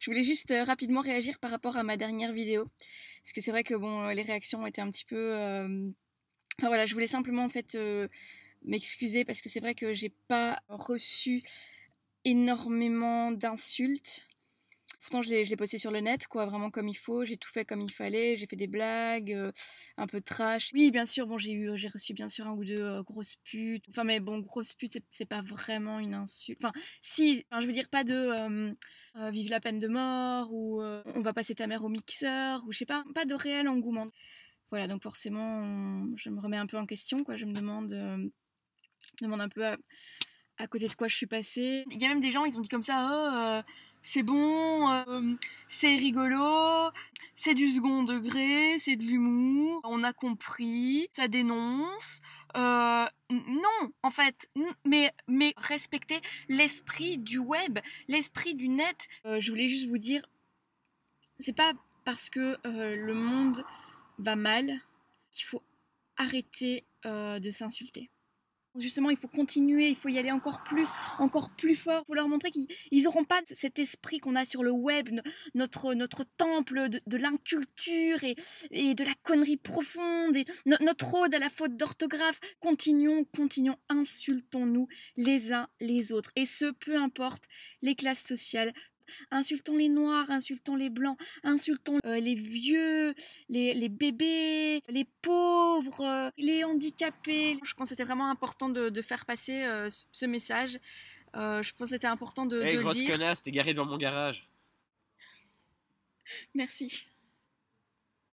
Je voulais juste euh, rapidement réagir par rapport à ma dernière vidéo. Parce que c'est vrai que bon, euh, les réactions étaient un petit peu... Euh, enfin voilà, je voulais simplement en fait m'excuser parce que c'est vrai que j'ai pas reçu énormément d'insultes. Pourtant, je l'ai posté sur le net, quoi, vraiment comme il faut. J'ai tout fait comme il fallait. J'ai fait des blagues, euh, un peu trash. Oui, bien sûr, bon, j'ai eu, j'ai reçu bien sûr un ou deux euh, grosses putes. Enfin, mais bon, grosse pute, c'est pas vraiment une insulte. Enfin, si, je veux dire pas de euh, vive la peine de mort ou on va passer ta mère au mixeur ou je sais pas, pas de réel engouement. Voilà, donc forcément, je me remets un peu en question, quoi. Je me demande, demande un peu à... côté de quoi je suis passée. Il y a même des gens, ils ont dit comme ça, oh c'est bon, euh, c'est rigolo, c'est du second degré, c'est de l'humour, on a compris, ça dénonce. Euh, non, en fait, mais, mais respecter l'esprit du web, l'esprit du net. Euh, je voulais juste vous dire, c'est pas parce que le monde va mal qu'il faut arrêter de s'insulter. Justement, il faut continuer, il faut y aller encore plus, encore plus fort. Il faut leur montrer qu'ils n'auront pas cet esprit qu'on a sur le web, notre, notre temple de, l'inculture et, de la connerie profonde, et notre ode à la faute d'orthographe. Continuons, continuons, insultons-nous les uns les autres. Et ce, peu importe les classes sociales, insultons les noirs, insultons les blancs, insultons euh, les vieux, les, les, bébés, les pauvres, euh, les handicapés. Je pense que c'était vraiment important de, de faire passer euh, ce message. je pense que c'était important de, hey, de grosse le connasse, t'es garée devant mon garage. Merci.